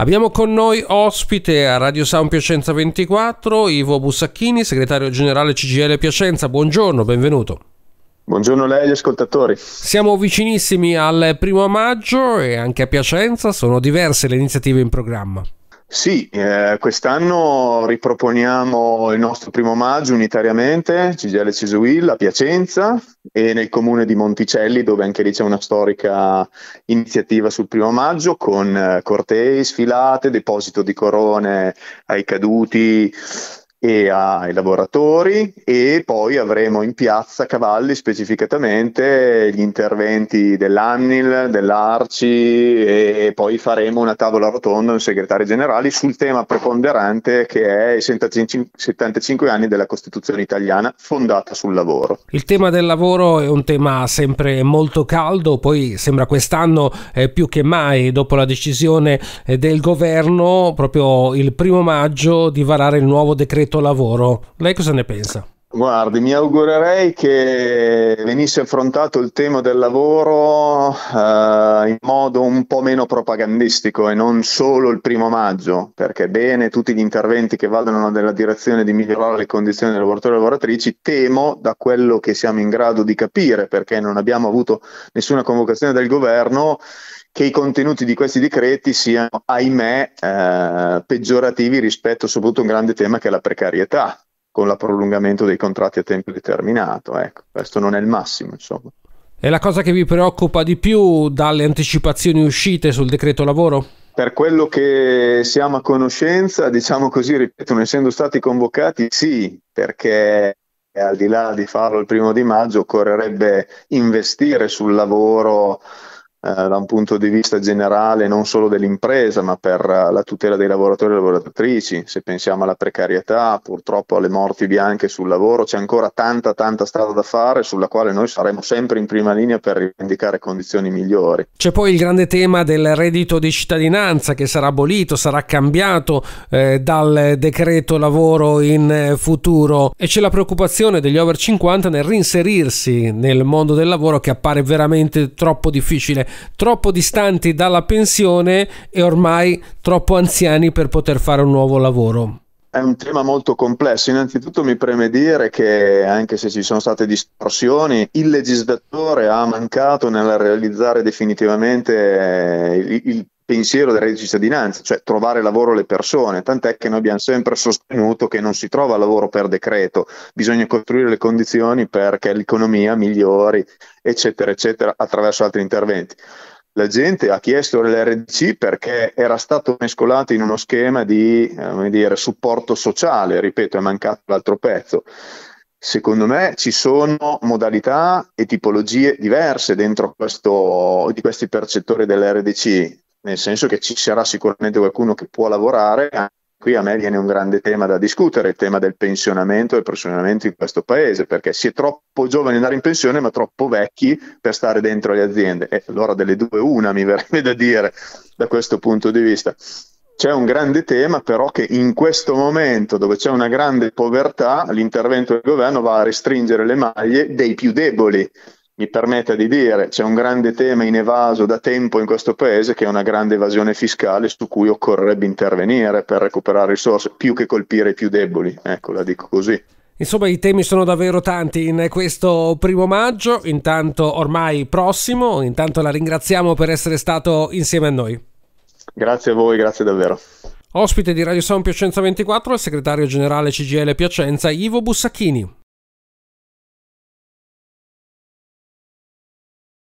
Abbiamo con noi ospite a Radio Sound Piacenza 24 Ivo Bussacchini, segretario generale CGL Piacenza. Buongiorno, benvenuto. Buongiorno a lei e agli ascoltatori. Siamo vicinissimi al primo maggio e anche a Piacenza sono diverse le iniziative in programma. Sì, eh, quest'anno riproponiamo il nostro primo maggio unitariamente, Cigelle Cisuilla, a Piacenza e nel comune di Monticelli, dove anche lì c'è una storica iniziativa sul primo maggio con eh, cortei, sfilate, deposito di corone ai caduti, e ai lavoratori e poi avremo in piazza Cavalli specificatamente gli interventi dell'ANNIL, dell'ARCI e poi faremo una tavola rotonda, con un segretario generale sul tema preponderante che è i 75 anni della Costituzione italiana fondata sul lavoro. Il tema del lavoro è un tema sempre molto caldo, poi sembra quest'anno eh, più che mai dopo la decisione eh, del governo proprio il primo maggio di varare il nuovo decreto merito lavoro. Lei cosa ne pensa? Guardi, mi augurerei che venisse affrontato il tema del lavoro eh, in modo un po' meno propagandistico e non solo il primo maggio, perché bene tutti gli interventi che vadano nella direzione di migliorare le condizioni dei lavoratori e lavoratrici, temo da quello che siamo in grado di capire, perché non abbiamo avuto nessuna convocazione del governo, che i contenuti di questi decreti siano, ahimè, eh, peggiorativi rispetto soprattutto a un grande tema che è la precarietà, con il prolungamento dei contratti a tempo determinato. Ecco, questo non è il massimo, insomma. È la cosa che vi preoccupa di più dalle anticipazioni uscite sul decreto lavoro? Per quello che siamo a conoscenza, diciamo così, ripeto, non essendo stati convocati, sì, perché al di là di farlo il primo di maggio, occorrerebbe investire sul lavoro eh, da un punto di vista generale non solo dell'impresa, ma per eh, la tutela dei lavoratori e lavoratrici. Se pensiamo alla precarietà, purtroppo alle morti bianche sul lavoro, c'è ancora tanta, tanta strada da fare sulla quale noi saremo sempre in prima linea per rivendicare condizioni migliori. C'è poi il grande tema del reddito di cittadinanza che sarà abolito, sarà cambiato eh, dal decreto lavoro in eh, futuro e c'è la preoccupazione degli over 50 nel reinserirsi nel mondo del lavoro che appare veramente troppo difficile troppo distanti dalla pensione e ormai troppo anziani per poter fare un nuovo lavoro? È un tema molto complesso. Innanzitutto mi preme dire che anche se ci sono state distorsioni, il legislatore ha mancato nel realizzare definitivamente il, il pensiero del reddito di cittadinanza, cioè trovare lavoro alle persone, tant'è che noi abbiamo sempre sostenuto che non si trova lavoro per decreto, bisogna costruire le condizioni perché l'economia migliori, eccetera, eccetera, attraverso altri interventi. La gente ha chiesto l'RDC perché era stato mescolato in uno schema di eh, dire, supporto sociale, ripeto, è mancato l'altro pezzo. Secondo me ci sono modalità e tipologie diverse dentro questo, di questi percettori dell'RDC nel senso che ci sarà sicuramente qualcuno che può lavorare. Qui a me viene un grande tema da discutere, il tema del pensionamento e pensionamento in questo paese, perché si è troppo giovani ad andare in pensione, ma troppo vecchi per stare dentro le aziende. E allora delle due una mi verrebbe da dire da questo punto di vista. C'è un grande tema però che in questo momento dove c'è una grande povertà, l'intervento del governo va a restringere le maglie dei più deboli, mi permetta di dire, c'è un grande tema in evaso da tempo in questo paese che è una grande evasione fiscale su cui occorrerebbe intervenire per recuperare risorse, più che colpire i più deboli, ecco, la dico così. Insomma, i temi sono davvero tanti in questo primo maggio, intanto ormai prossimo, intanto la ringraziamo per essere stato insieme a noi. Grazie a voi, grazie davvero. Ospite di Radio Sound Piacenza 24, il segretario generale CGL Piacenza Ivo Bussacchini.